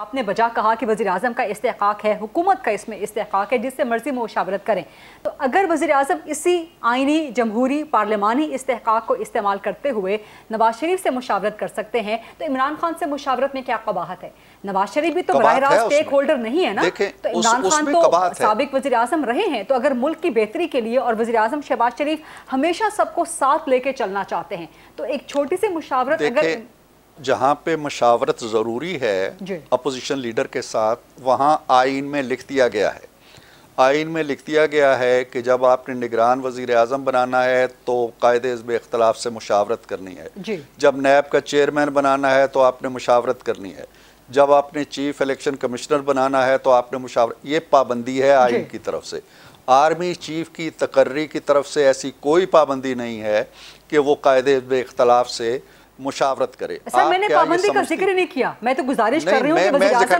आपने बजा कहा कि वजी अजम का इस्तेक है हुकूमत का इसमें इस्तेक है जिससे मर्जी मुशावरत करें तो अगर वजी अजम इसी आइनी जमहूरी पार्लियामानी इस्तेक को इस्तेमाल करते हुए नवाज शरीफ से मुशावरत कर सकते हैं तो इमरान खान से मुशावरत में क्या कबाहत है नवाज शरीफ भी तो बर रास्त स्टेक होल्डर नहीं है ना तो इमरान खान तो सबक वजी अजम रहे हैं तो अगर मुल्क की बेहतरी के लिए और वजी अजम शहबाज शरीफ हमेशा सबको साथ लेके चलना चाहते हैं तो एक छोटी सी मुशावरत अगर जहाँ पे मशावरत ज़रूरी है अपोजिशन लीडर के साथ वहाँ आइन में लिख दिया गया है आइन में लिख दिया गया है कि जब आपने निगरान वजीर अजम बनाना है तो कायदे इसब अख्तलाफ से मुशावरत करनी है जब नैब का चेयरमैन बनाना है तो आपने मुशावरत करनी है जब आपने चीफ इलेक्शन कमिश्नर बनाना है तो आपने मुशावरत ये पाबंदी है आइन की तरफ से आर्मी चीफ की तकर्री की तरफ से ऐसी कोई पाबंदी नहीं है कि वो कायदे अख्तलाफ से मुशावरत करे सर मैंने पाबंदी का जिक्र नहीं किया मैं तो गुजारिश कर रही हूँ मैं जिक्र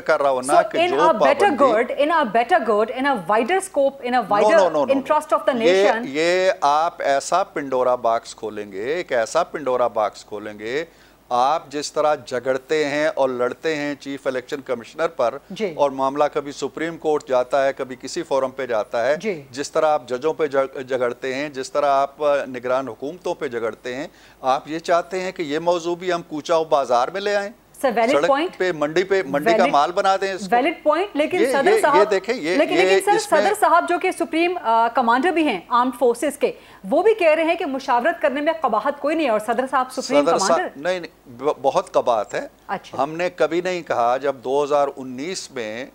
कर रहा हूँ ना in a better good in a better good in a wider scope in a wider interest of the nation ये आप ऐसा पिंडोरा बॉक्स खोलेंगे एक ऐसा पिंडोरा बॉक्स खोलेंगे आप जिस तरह झगड़ते हैं और लड़ते हैं चीफ इलेक्शन कमिश्नर पर और मामला कभी सुप्रीम कोर्ट जाता है कभी किसी फोरम पे जाता है जिस तरह आप जजों पे झगड़ते हैं जिस तरह आप निगरान हुकूमतों पे झगड़ते हैं आप ये चाहते हैं कि ये मौजू भी हम कूचा बाजार में ले आएँ सड़क point, पे मंडी पे मंडी का माल बना दें वैलिड पॉइंट लेकिन ये, सदर साहब ये देखें ये लेकिन, ये, लेकिन सर सदर साहब जो कि सुप्रीम कमांडर भी हैं आर्म फोर्सेस के वो भी कह रहे हैं कि मुशावरत करने में कबाहत कोई नहीं है और सदर साहब सुप्रीम नहीं, नहीं बहुत कबाहत है अच्छा हमने कभी नहीं कहा जब 2019 में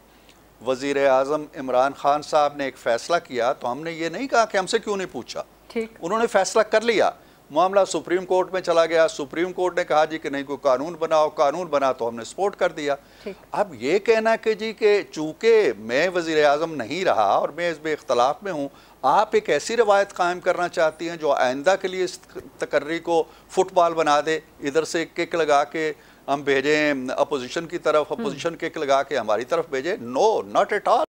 वजीर आजम इमरान खान साहब ने एक फैसला किया तो हमने ये नहीं कहा कि हमसे क्यों नहीं पूछा ठीक उन्होंने फैसला कर लिया मामला सुप्रीम कोर्ट में चला गया सुप्रीम कोर्ट ने कहा जी कि नहीं कोई कानून बनाओ कानून बना तो हमने सपोर्ट कर दिया अब ये कहना कि जी के चूँकि मैं वजीर अजम नहीं रहा और मैं इस इख्तलाफ में हूँ आप एक ऐसी रवायत कायम करना चाहती हैं जो आइंदा के लिए इस तकर्री को फुटबॉल बना दे इधर से किक लगा के हम भेजें अपोजिशन की तरफ हम्म। अपोजिशन किक लगा के हमारी तरफ भेजें नो नॉट एट ऑल